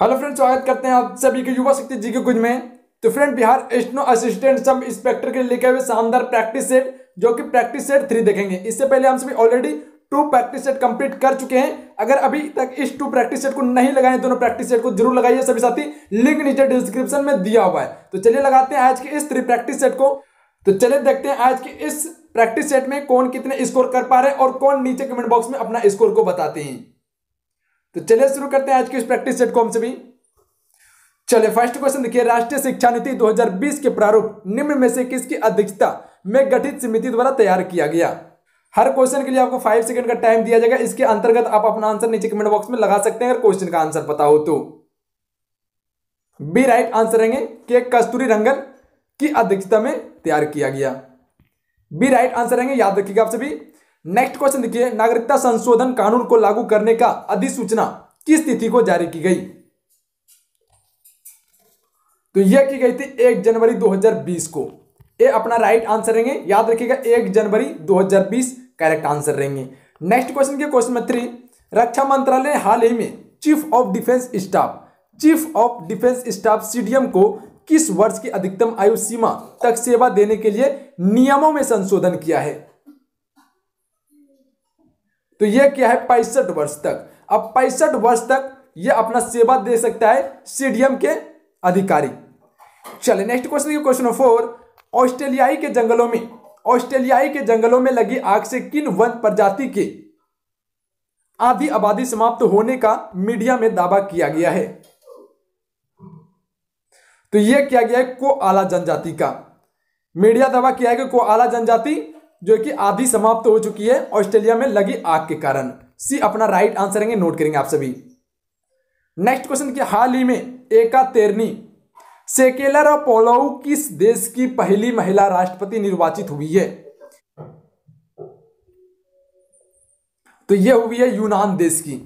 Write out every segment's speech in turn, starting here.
hello friend स्वागत करते हैं आप सभी के युवा शक्ति जी के कुछ में तो फ्रेंड बिहार स्नो असिस्टेंट सब इंस्पेक्टर के लिखे लेके हुए शानदार प्रैक्टिस सेट जो कि प्रैक्टिस सेट थ्री देखेंगे इससे पहले हम सभी already two practice set complete कर चुके हैं अगर अभी तक इस टू प्रैक्टिस सेट को नहीं लगाए दोनों प्रैक्टिस सेट को जरूर लगाइए सभी साथी लिंक नीचे डिस्क्रिप्शन में दिया हुआ है तो चलिए लगाते हैं आज के इस थ्री प्रैक्टिस सेट को तो चलिए देखते हैं आज के इस प्रैक्टिस सेट में कौन कितने स्कोर कर पा रहे हैं और कौन नीचे कमेंट बॉक्स में अपना स्कोर को बताते हैं तो चलिए शुरू करते हैं आज के इस प्रैक्टिस सेट को हमसे भी चलिए फर्स्ट क्वेश्चन देखिए राष्ट्रीय शिक्षा नीति 2020 के प्रारूप निम्न में से किसकी अध्यक्षता में गठित समिति द्वारा तैयार किया गया हर क्वेश्चन के लिए आपको फाइव सेकंड का टाइम दिया जाएगा इसके अंतर्गत आप अपना आंसर नीचे कमेंट बॉक्स में लगा सकते हैं अगर क्वेश्चन का आंसर पता हो तो बी राइट आंसर रहेंगे के कस्तूरी रंगल की अध्यक्षता में तैयार किया गया बी राइट आंसर रहेंगे याद रखिएगा आप सभी नेक्स्ट क्वेश्चन देखिए नागरिकता संशोधन कानून को लागू करने का अधिसूचना किस तिथि को जारी की गई तो यह की गई थी एक जनवरी 2020 को ये अपना राइट आंसर रहेंगे याद रखिएगा एक जनवरी 2020 करेक्ट आंसर रहेंगे नेक्स्ट क्वेश्चन के क्वेश्चन नंबर थ्री रक्षा मंत्रालय हाल ही में chief of defence staff chief of defence staff CDM को किस वर्ष की अधिकतम आयु सीमा तक सेवा देने के लिए नियमों में संशोधन किया है तो ये क्या है पैंसठ वर्ष तक अब पैंसठ वर्ष तक ये अपना सेवा दे सकता है सीडीएम के अधिकारी चले नेक्स्ट क्वेश्चन क्वेश्चन फोर ऑस्ट्रेलियाई के जंगलों में ऑस्ट्रेलियाई के जंगलों में लगी आग से किन वन प्रजाति के आधी आबादी समाप्त होने का मीडिया में दावा किया गया है तो यह किया गया है को आला जनजाति का मीडिया दावा किया है कि को आला जनजाति जो कि आधी समाप्त हो चुकी है ऑस्ट्रेलिया में लगी आग के कारण सी अपना राइट आंसर है नोट करेंगे आप सभी नेक्स्ट क्वेश्चन कि हाल ही में एका तेरनी सेकेलर अपोलोउ किस देश की पहली महिला राष्ट्रपति निर्वाचित हुई है तो यह हुई है यूनान देश की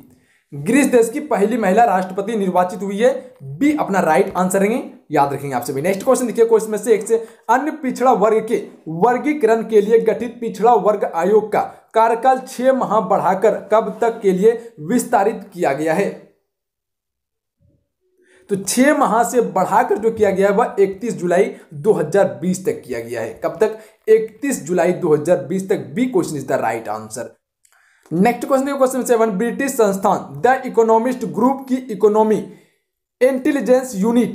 ग्रीस देश की पहली महिला राष्ट्रपति निर्वाचित हुई है बी अपना राइट आंसर है याद रखेंगे आपसे भी नेक्स्ट क्वेश्चन देखिए क्वेश्चन में से एक से अन्य पिछड़ा वर्ग के वर्गीकरण के लिए गठित पिछड़ा वर्ग आयोग का कार्यकाल छह माह बढ़ाकर कब तक के लिए विस्तारित किया गया है तो छह माह से बढ़ाकर जो किया गया है वह 31 जुलाई 2020 तक किया गया है कब तक 31 जुलाई 2020 तक B question is the right answer next question देखो क्वेश्चन सेवन ब्रिटिश संस्थान द इकोनॉमिस्ट ग्रुप की इकोनॉमी इंटेलिजेंस यूनिट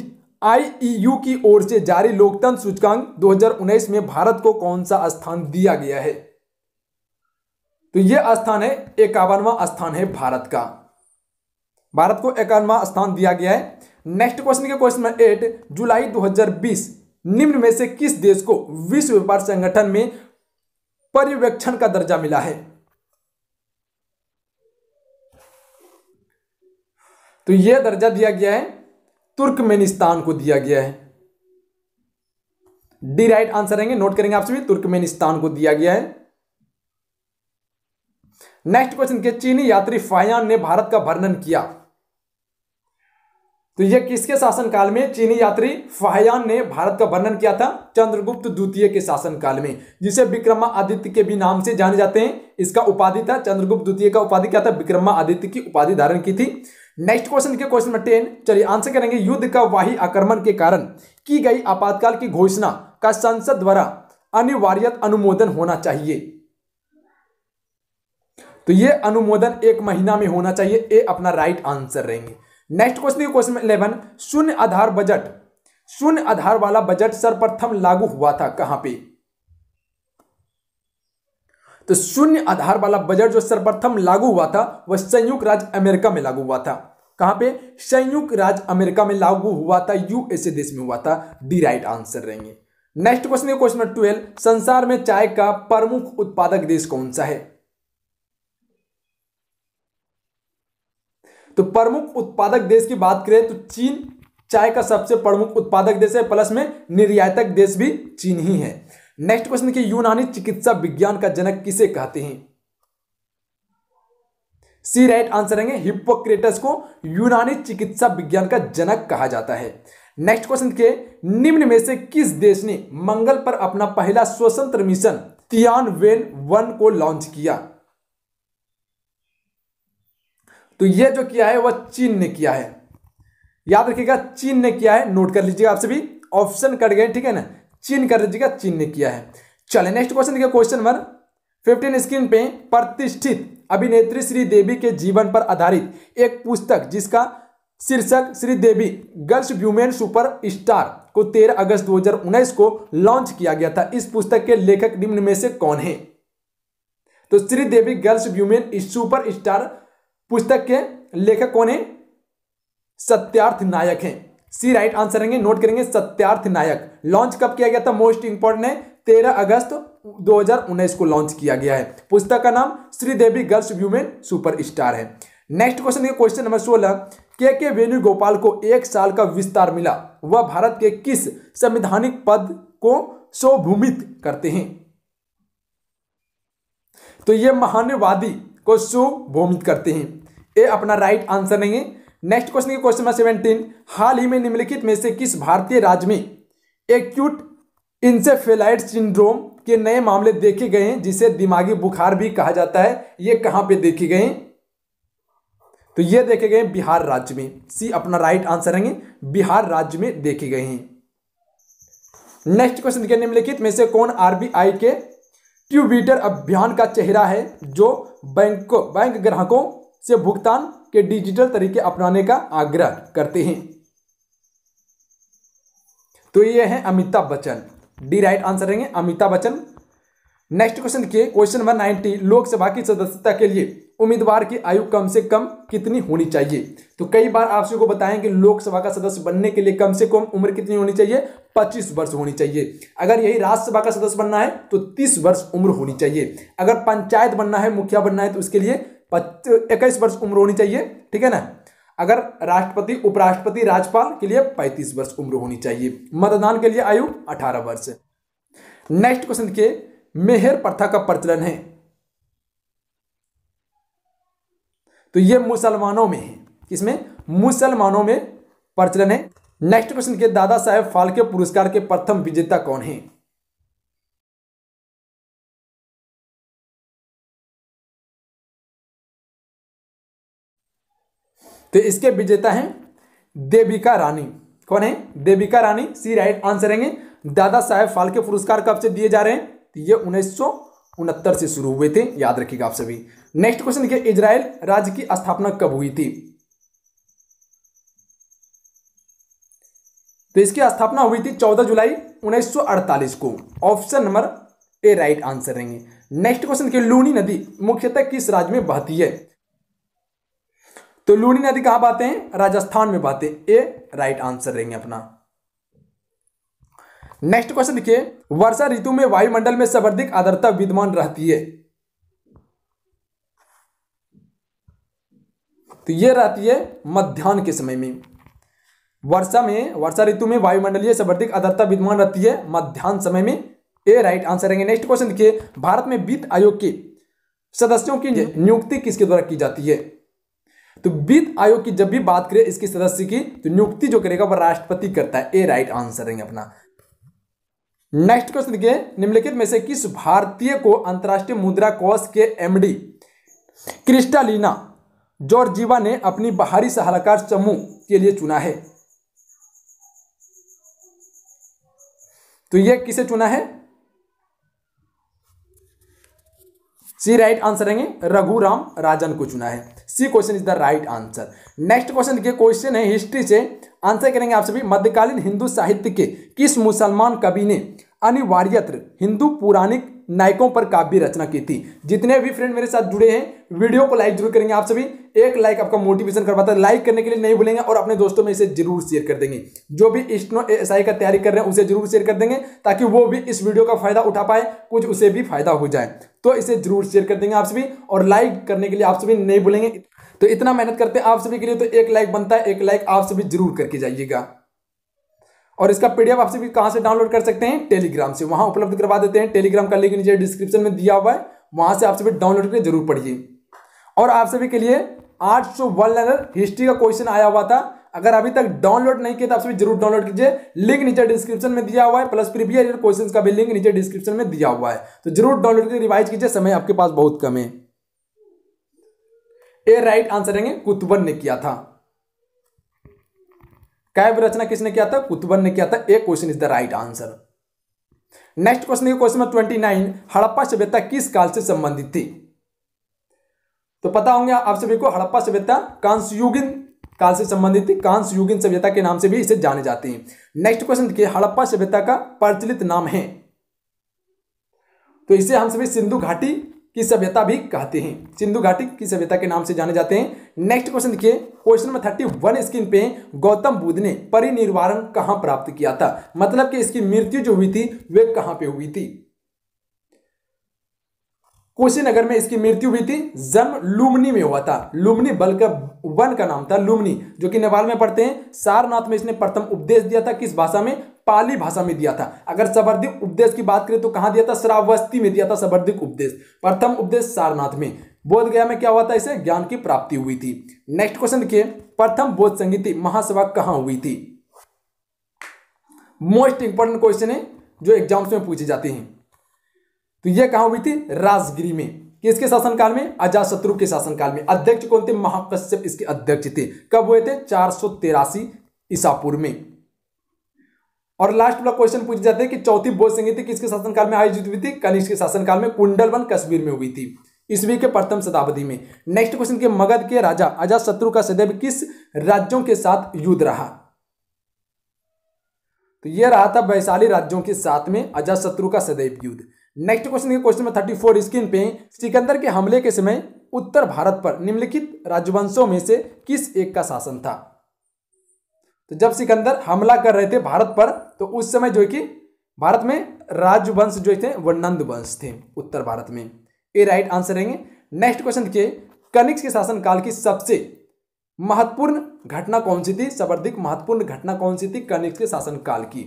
आईईयू की ओर से जारी लोकतंत्र सूचकांक 2019 में भारत को कौन सा स्थान दिया गया है तो यह स्थान है इक्यावनवा स्थान है भारत का भारत को इक्यावनवा स्थान दिया गया है नेक्स्ट क्वेश्चन के क्वेश्चन नंबर एट जुलाई 2020 निम्न में से किस देश को विश्व व्यापार संगठन में पर्यवेक्षण का दर्जा मिला है तो यह दर्जा दिया गया है तुर्कमेनिस्तान को दिया गया है डी राइट आंसर रहेंगे नोट करेंगे आप सभी तुर्कमेनिस्तान को दिया गया है नेक्स्ट क्वेश्चन के चीनी यात्री फायान ने भारत का वर्णन किया तो यह किसके शासनकाल में चीनी यात्री फाहयान ने भारत का वर्णन किया था चंद्रगुप्त द्वितीय के शासनकाल में जिसे विक्रमादित्य के भी नाम से जाने जाते हैं इसका उपाधि था चंद्रगुप्त द्वितीय का उपाधि क्या था विक्रमादित्य की उपाधि धारण की थी नेक्स्ट क्वेश्चन देखिए क्वेश्चन नंबर टेन चलिए आंसर करेंगे युद्ध का वाही आक्रमण के कारण की गई आपातकाल की घोषणा का संसद द्वारा अनिवार्य अनुमोदन होना चाहिए तो ये अनुमोदन एक महीना में होना चाहिए ए अपना राइट आंसर रहेंगे नेक्स्ट क्वेश्चन क्वेश्चन इलेवन शून्य आधार बजट शून्य आधार वाला बजट सर्वप्रथम लागू हुआ था कहां पे तो शून्य आधार वाला बजट जो सर्वप्रथम लागू हुआ था वह संयुक्त राज्य अमेरिका में लागू हुआ था कहां पे संयुक्त राज्य अमेरिका में लागू हुआ था यूएसए देश में हुआ था डी राइट आंसर रहेंगे नेक्स्ट क्वेश्चन है क्वेश्चन ट्वेल्व संसार में चाय का प्रमुख उत्पादक देश कौन सा है तो प्रमुख उत्पादक देश की बात करें तो चीन चाय का सबसे प्रमुख उत्पादक देश है प्लस में निर्यातक देश भी चीन ही है नेक्स्ट क्वेश्चन देखिए यूनानी चिकित्सा विज्ञान का जनक किसे कहते हैं सी राइट आंसर रहेंगे हिप्पोक्रेटस को यूनानी चिकित्सा विज्ञान का जनक कहा जाता है नेक्स्ट क्वेश्चन के निम्न में से किस देश ने मंगल पर अपना पहला स्वतंत्र मिशन वेन वन को लॉन्च किया तो यह जो किया है वह चीन ने किया है याद रखिएगा चीन ने किया है नोट कर लीजिएगा आप सभी ऑप्शन कट गए ठीक है ना चीन कर दीजिएगा चीन ने किया है चले नेक्स्ट क्वेश्चन देखिए क्वेश्चन नंबर फिफ्टीन स्क्रीन पे प्रतिष्ठित अभिनेत्री श्रीदेवी के जीवन पर आधारित एक पुस्तक जिसका शीर्षक Sridevi girls woman super star को 13 अगस्त 2019 को लॉन्च किया गया था इस पुस्तक के लेखक निम्न में से कौन है तो Sridevi girls woman super star पुस्तक के लेखक कौन है सत्यार्थ नायक हैं सी राइट आंसर रहेंगे नोट करेंगे सत्यार्थ नायक लॉन्च कब किया गया था मोस्ट इंपॉर्टेंट है तेरह अगस्त 2019 को लॉन्च किया गया है पुस्तक का नाम श्रीदेवी गर्ल्स व्यूमेन सुपरस्टार है नेक्स्ट क्वेश्चन देखिए क्वेश्चन नंबर सोलह के के वेणुगोपाल को एक साल का विस्तार मिला वह भारत के किस संवैधानिक पद को शोभूमित करते हैं तो ये महानवादी को शोभूमित करते हैं ये अपना राइट आंसर नहीं है नेक्स्ट क्वेश्चन की क्वेश्चन नंबर सेवेंटीन हाल ही में निम्नलिखित में से किस भारतीय राज्य में एक्यूट इंसेफेलाइट सिंड्रोम के नए मामले देखे गए हैं जिसे दिमागी बुखार भी कहा जाता है ये कहां पे देखे गए तो ये देखे गए बिहार राज्य में सी अपना राइट आंसर रहेंगे बिहार राज्य में देखे गए हैं नेक्स्ट क्वेश्चन देखिए निम्नलिखित में से कौन आरबीआई के ट्यूबीटर अभियान का चेहरा है जो बैंकों बैंक ग्राहकों से भुगतान के डिजिटल तरीके अपनाने का आग्रह करते हैं तो ये है Amitabh Bachchan D right answer रहेंगे अमिताभ बच्चन नेक्स्ट क्वेश्चन के क्वेश्चन नंबर नाइनटी लोकसभा की सदस्यता के लिए उम्मीदवार की आयु कम से कम कितनी होनी चाहिए तो कई बार आप को बताएं कि लोकसभा का सदस्य बनने के लिए कम से कम उम्र कितनी होनी चाहिए 25 वर्ष होनी चाहिए अगर यही राज्यसभा का सदस्य बनना है तो 30 वर्ष उम्र होनी चाहिए अगर पंचायत बनना है मुखिया बनना है तो उसके लिए इक्कीस वर्ष उम्र होनी चाहिए ठीक है ना अगर राष्ट्रपति उपराष्ट्रपति राज्यपाल के लिए पैंतीस वर्ष उम्र होनी चाहिए मतदान के लिए आयु अठारह वर्ष नेक्स्ट क्वेश्चन के मेहर प्रथा का प्रचलन है तो ये मुसलमानों में है किसमें मुसलमानों में प्रचलन है नेक्स्ट क्वेश्चन के दादा साहेब फाल्के पुरस्कार के प्रथम विजेता कौन है तो इसके विजेता हैं देविका रानी कौन है Devika Rani C right answer रहेंगे दादा साहेब फाल्के पुरस्कार कब से दिए जा रहे हैं तो ये उन्नीस उनहत्तर से शुरू हुए थे याद रखिएगा आप सभी नेक्स्ट क्वेश्चन देखिए इजराइल राज्य की स्थापना कब हुई थी तो इसकी स्थापना हुई थी 14 जुलाई 1948 को option number A right answer रहेंगे नेक्स्ट क्वेश्चन देखिए लूनी नदी मुख्यतः किस राज्य में बहती है तो लूणी नदी कहां पाते हैं राजस्थान में पाते हैं राइट आंसर रहेंगे अपना नेक्स्ट क्वेश्चन देखिए वर्षा ऋतु में वायुमंडल में सर्वाधिक आदरता विद्यमान रहती है तो ये रहती है मध्यान्ह के समय में वर्षा में वर्षा ऋतु में वायुमंडलीय सर्वाधिक आदरता विद्यमान रहती है मध्यान्ह समय में ए राइट आंसर रहेंगे नेक्स्ट क्वेश्चन देखिए भारत में वित्त आयोग के सदस्यों की नियुक्ति किसके द्वारा की जाती है तो वित्त आयोग की जब भी बात करें इसके सदस्य की तो नियुक्ति जो करेगा वह राष्ट्रपति करता है ए राइट आंसर है अपना नेक्स्ट क्वेश्चन देखिए निम्नलिखित में से किस भारतीय को अंतर्राष्ट्रीय मुद्रा कोष के एमडी क्रिस्टालिना जॉर्जीवा ने अपनी बाहरी सलाहकार समूह के लिए चुना है तो यह किसे चुना है सी राइट आंसर रहेंगे रघुराम राजन को चुना है C question is the right answer next question देखिए क्वेश्चन है हिस्ट्री से आंसर करेंगे आप सभी मध्यकालीन हिंदू साहित्य के किस मुसलमान कवि ने अनिवार्यत्र हिंदू पुराणिक नायकों पर काव्य रचना की थी जितने भी फ्रेंड मेरे साथ जुड़े हैं वीडियो को लाइक जरूर करेंगे आप सभी एक लाइक आपका मोटिवेशन करवाता है लाइक करने के लिए नहीं भूलेंगे और अपने दोस्तों में इसे जरूर शेयर कर देंगे जो भी स्टनो एस का तैयारी कर रहे हैं उसे जरूर शेयर कर देंगे ताकि वो भी इस वीडियो का फायदा उठा पाए कुछ उसे भी फायदा हो जाए तो इसे जरूर शेयर कर देंगे आप सभी और लाइक करने के लिए आप सभी नहीं भूलेंगे तो इतना मेहनत करते हैं आप सभी के लिए तो एक लाइक बनता है एक लाइक आप सभी जरूर करके जाइएगा और इसका पीडीएफ आप सभी कहां से डाउनलोड कर सकते हैं टेलीग्राम से वहां उपलब्ध करवा देते हैं टेलीग्राम का लिंक नीचे डिस्क्रिप्शन में दिया हुआ है वहां से आप सभी डाउनलोड करके जरूर पढ़िए और आप सभी के लिए आठ सौ वन लाइनर हिस्ट्री का क्वेश्चन आया हुआ था अगर अभी तक डाउनलोड नहीं किया तो आप सभी जरूर डाउनलोड कीजिए लिंक नीचे डिस्क्रिप्शन में दिया हुआ है प्लस प्रीवियर ईयर क्वेश्चंस का भी लिंक नीचे डिस्क्रिप्शन में दिया हुआ है तो जरूर डाउनलोड करके रिवाइज कीजिए समय आपके पास बहुत कम है ए राइट आंसर है कुतुबन ने किया था कैब रचना किसने किया था कुतुबन ने किया था A question is the right answer next question question number twenty nine Harappa सभ्यता किस काल से संबंधित थी तो पता होंगे आप सभी को हड़प्पा सभ्यता कांसयुगिन काल से संबंधित थी सभ्यता के नाम से भी इसे जाने जाते हैं नेक्स्ट क्वेश्चन देखिए हड़प्पा सभ्यता का प्रचलित नाम है तो इसे हम सभी सिंधु घाटी की सभ्यता भी कहते हैं सिंधु घाटी की सभ्यता के नाम से जाने जाते हैं नेक्स्ट क्वेश्चन देखिए question number thirty one screen पे गौतम बुद्ध ने परिनिर्वाण कहां प्राप्त किया था मतलब कि इसकी मृत्यु जो हुई थी वे कहां पे हुई थी कुशीनगर में इसकी मृत्यु हुई थी जन्म लुमनी में हुआ था लुमनी बल्कब वन का नाम था लुमनी जो कि नेपाल में पढ़ते हैं सारनाथ में इसने प्रथम उपदेश दिया था किस भाषा में पाली भाषा में दिया था अगर सबर्दिक उपदेश की बात करें तो कहां दिया था श्रावस्ती में दिया था सबर्दिक उपदेश प्रथम उपदेश सारनाथ में बोध गया में क्या हुआ था इसे ज्ञान की प्राप्ति हुई थी नेक्स्ट क्वेश्चन देखिए प्रथम बोध संगीति महासभा कहां हुई थी मोस्ट इंपॉर्टेंट क्वेश्चन है जो एग्जाम्स में पूछे जाते हैं तो यह कहा हुई थी राजगिरी में किसके शासनकाल में अजाशत्रु के शासनकाल में अध्यक्ष कौन थे महाकश्यप इसके अध्यक्ष थे कब हुए थे चार सौ तेरासी ईसापुर में और लास्ट वाला क्वेश्चन पूछ जाते हैं कि चौथी बोध संगीति किसके शासनकाल में आयोजित हुई थी कनिष्ठ के शासनकाल में कुंडलवन कश्मीर में हुई थी ईस्वी के प्रथम शताब्दी में नेक्स्ट क्वेश्चन के मगध के राजा अजा शत्रु का सदैव किस राज्यों के साथ युद्ध रहा तो यह रहा था वैशाली राज्यों के साथ में अजात शत्रु का सदैव युद्ध नेक्स्ट क्वेश्चन के question number thirty four screen पे सिकंदर के हमले के समय उत्तर भारत पर निम्नलिखित राजवंशों में से किस एक का शासन था तो जब सिकंदर हमला कर रहे थे भारत पर तो उस समय जो है कि भारत में राजवंश जो थे वो नंद वंश थे उत्तर भारत में ये राइट आंसर रहेंगे नेक्स्ट क्वेश्चन के कनिक्स के शासनकाल की सबसे महत्वपूर्ण घटना कौन सी थी सर्वाधिक महत्वपूर्ण घटना कौन सी थी कनिक्स के शासनकाल की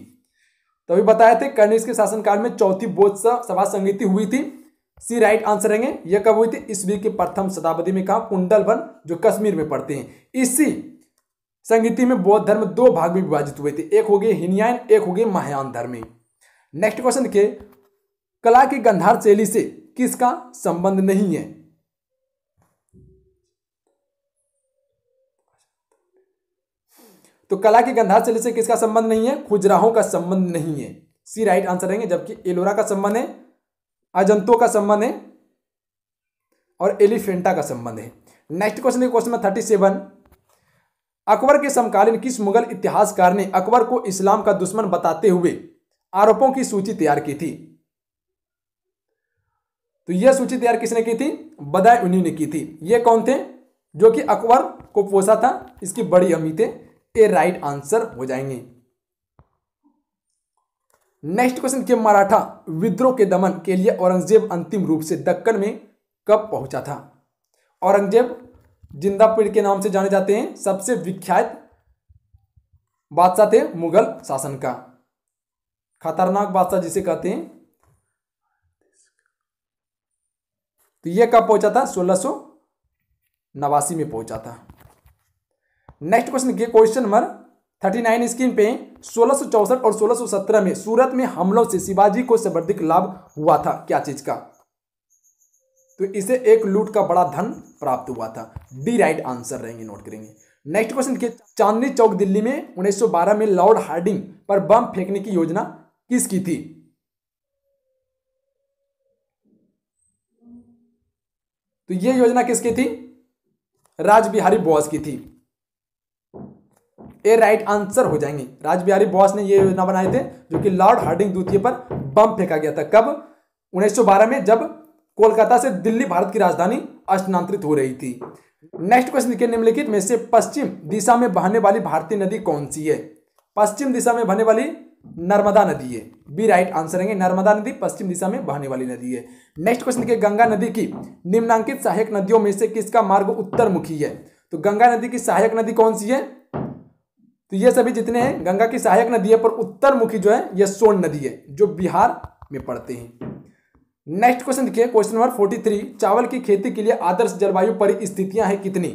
तो अभी बताए थे कर्णिस के शासनकाल में चौथी बोध सभा संगीति हुई थी सी राइट आंसर रहेंगे यह कब हुई थी ईस्वी के प्रथम शताब्दी में कहा कुंडल वन जो कश्मीर में पड़ते हैं इसी संगीति में बौद्ध धर्म दो भाग में विभाजित हुए थे एक हो गए हिनयान एक हो गए महायान धर्म नेक्स्ट क्वेश्चन के कला की गंधार शैली से किसका संबंध नहीं है तो कला के शैली से किसका संबंध नहीं है खुजराहों का संबंध नहीं है सी राइट आंसर रहेंगे जबकि एलोरा का संबंध है अजंतो का संबंध है और एलिफेंटा का संबंध है नेक्स्ट क्वेश्चन है क्वेश्चन थर्टी सेवन अकबर के समकालीन किस मुगल इतिहासकार ने अकबर को इस्लाम का दुश्मन बताते हुए आरोपों की सूची तैयार की थी तो यह सूची तैयार किसने की थी बदाय उन्हीं ने की थी यह कौन थे जो कि अकबर को पोसा था इसकी बड़ी अमी थे के राइट आंसर हो जाएंगे नेक्स्ट क्वेश्चन के मराठा विद्रोह के दमन के लिए औरंगजेब अंतिम रूप से दक्कन में कब पहुंचा था औरंगजेब जिंदा पीढ़ के नाम से जाने जाते हैं सबसे विख्यात बादशाह थे मुगल शासन का खतरनाक बादशाह जिसे कहते हैं तो यह कब पहुंचा था सोलह सो नवासी में पहुंचा था नेक्स्ट क्वेश्चन देखिए question number thirty nine screen पे सोलह और सोलह में सूरत में हमलों से शिवाजी को सर्वाधिक लाभ हुआ था क्या चीज का तो इसे एक लूट का बड़ा धन प्राप्त हुआ था डी राइट आंसर रहेंगे नोट करेंगे नेक्स्ट क्वेश्चन के चांदनी चौक दिल्ली में 1912 में लॉर्ड हार्डिंग पर बम फेंकने की योजना किसकी थी तो यह योजना किसकी थी राजबिहारी बोस की थी ए राइट आंसर हो जाएंगे राज बिहारी बॉस ने ये योजना बनाए थे जो कि लॉर्ड हार्डिंग द्वितीय पर बम फेंका गया था कब 1912 में जब कोलकाता से दिल्ली भारत की राजधानी स्थानांतरित हो रही थी नेक्स्ट क्वेश्चन देखिए निम्नलिखित में से पश्चिम दिशा में बहने वाली भारतीय नदी कौन सी है पश्चिम दिशा में बहने वाली नर्मदा नदी है बी राइट आंसर है नर्मदा नदी पश्चिम दिशा में बहने वाली नदी है नेक्स्ट क्वेश्चन देखिए गंगा नदी की निम्नांकित सहायक नदियों में से किसका मार्ग उत्तर है तो गंगा नदी की सहायक नदी कौन सी है तो ये सभी जितने हैं गंगा की सहायक नदी है पर उत्तर मुखी जो है ये सोन नदी है जो बिहार में पड़ते हैं नेक्स्ट क्वेश्चन देखिए क्वेश्चन नंबर फोर्टी थ्री चावल की खेती के लिए आदर्श जलवायु परिस्थितियां हैं कितनी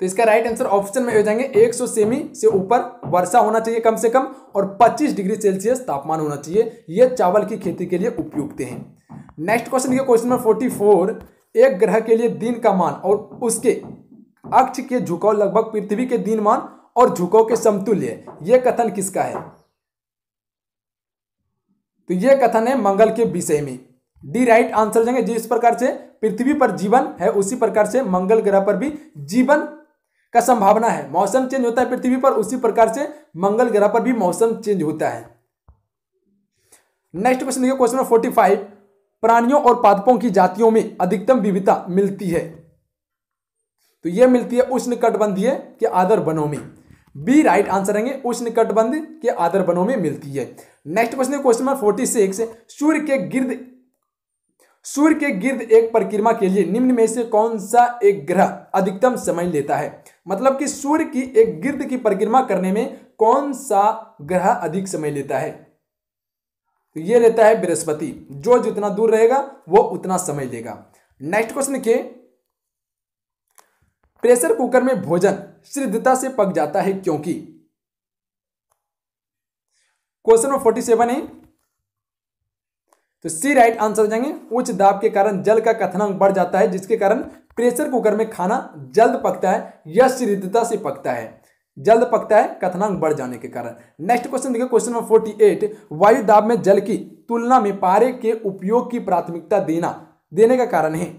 तो इसका राइट आंसर ऑप्शन में हो जाएंगे 100 सेमी से ऊपर वर्षा होना चाहिए कम से कम और 25 डिग्री सेल्सियस तापमान होना चाहिए यह चावल की खेती के लिए उपयुक्त है नेक्स्ट क्वेश्चन देखिए क्वेश्चन नंबर फोर एक ग्रह के लिए दिन का मान और उसके अक्ष के झुकाव लगभग पृथ्वी के दिनमान और झुकाव के समतुल्य यह कथन किसका है तो यह कथन है मंगल के विषय में डी राइट आंसर जाएंगे जिस प्रकार से पृथ्वी पर जीवन है उसी प्रकार से मंगल ग्रह पर भी जीवन का संभावना है मौसम चेंज होता है पृथ्वी पर उसी प्रकार से मंगल ग्रह पर भी मौसम चेंज होता है next question question number forty five प्राणियों और पादपों की जातियों में अधिकतम विविधता मिलती है तो यह मिलती है उष्ण कटबंधीय के आदर बनों में बी राइट आंसर रहेंगे उष्ण कटबंध के आदर बनों में मिलती है next question question number forty six सूर्य के गिर्द सूर्य के गिर्द एक परिक्रमा के लिए निम्न में से कौन सा एक ग्रह अधिकतम समय लेता है मतलब कि सूर्य की एक गिर्द की परिक्रमा करने में कौन सा ग्रह अधिक समय लेता है तो ये लेता है बृहस्पति जो जितना दूर रहेगा वो उतना समय लेगा नेक्स्ट क्वेश्चन के प्रेशर कुकर में भोजन शीघ्रता से पक जाता है क्योंकि क्वेश्चन नंबर फोर्टी सेवन है तो सी राइट आंसर जाएंगे उच्च दाब के कारण जल का कथनांक बढ़ जाता है जिसके कारण प्रेशर कुकर में खाना जल्द पकता है या शीघ्रता से पकता है जल्द पकता है कथनांक बढ़ जाने के कारण नेक्स्ट क्वेश्चन देखिए क्वेश्चन नंबर फोर्टी एट वायु दाब में जल की तुलना में पारे के उपयोग की प्राथमिकता देना देने का कारण है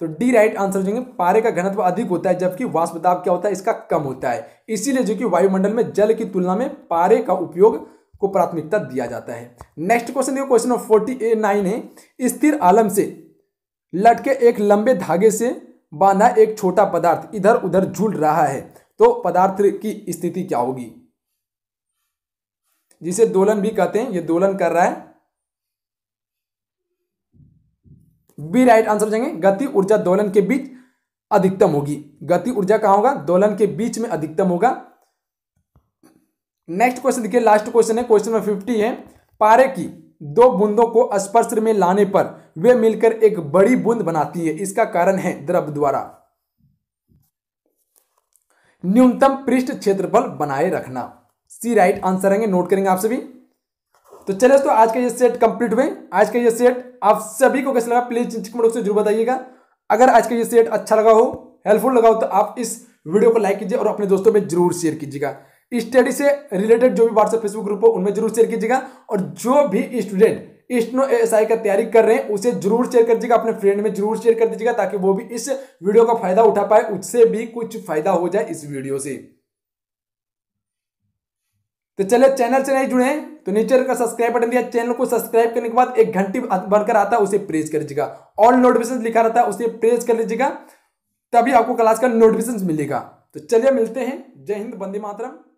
तो डी राइट आंसर जो पारे का घनत्व अधिक होता है जबकि वाष्प दाब क्या होता है इसका कम होता है इसीलिए जो कि वायुमंडल में जल की तुलना में पारे का उपयोग को प्राथमिकता दिया जाता है नेक्स्ट क्वेश्चन देखो क्वेश्चन नंबर फोर्टी ए नाइन है स्थिर आलम से लटके एक लंबे धागे से बांधा एक छोटा पदार्थ इधर उधर झूल रहा है तो पदार्थ की स्थिति क्या होगी जिसे दोलन भी कहते हैं ये दोलन कर रहा है बी राइट आंसर हो जाएंगे गति ऊर्जा दोलन के बीच अधिकतम होगी गति ऊर्जा कहा होगा दोलन के बीच में अधिकतम होगा नेक्स्ट क्वेश्चन देखिए लास्ट क्वेश्चन है क्वेश्चन नंबर फिफ्टी है पारे की दो बूंदों को स्पर्श में लाने पर वे मिलकर एक बड़ी बूंद बनाती है इसका कारण है द्रव द्वारा न्यूनतम पृष्ठ क्षेत्रफल बनाए रखना सी राइट आंसर आएंगे नोट करेंगे आप सभी तो चले दोस्तों आज का ये सेट कंप्लीट हुए आज का ये सेट आप सभी को कैसे लगा प्लीज कमेंट से जरूर बताइएगा अगर आज का ये सेट अच्छा लगा हो हेल्पफुल लगा हो तो आप इस वीडियो को लाइक कीजिए और अपने दोस्तों में जरूर शेयर कीजिएगा स्टडी से रिलेटेड जो भी व्हाट्सएप फेसबुक ग्रुप हो उनमें जरूर शेयर कीजिएगा और जो भी स्टूडेंट स्टनो एस का तैयारी कर रहे हैं उसे जरूर शेयर कर दीजिएगा अपने फ्रेंड में जरूर शेयर कर दीजिएगा ताकि वो भी इस वीडियो का फायदा उठा पाए उससे भी कुछ फायदा हो जाए इस वीडियो से तो चले चैनल से नहीं जुड़े तो नीचे का सब्सक्राइब बटन दिया चैनल को सब्सक्राइब करने के बाद एक घंटी बनकर आता है उसे प्रेस कर लीजिएगा ऑल नोटिफिकेशन लिखा रहता है उसे प्रेस कर लीजिएगा तभी आपको क्लास का नोटिफिकेशन मिलेगा तो चलिए मिलते हैं जय हिंद बंदी मातरम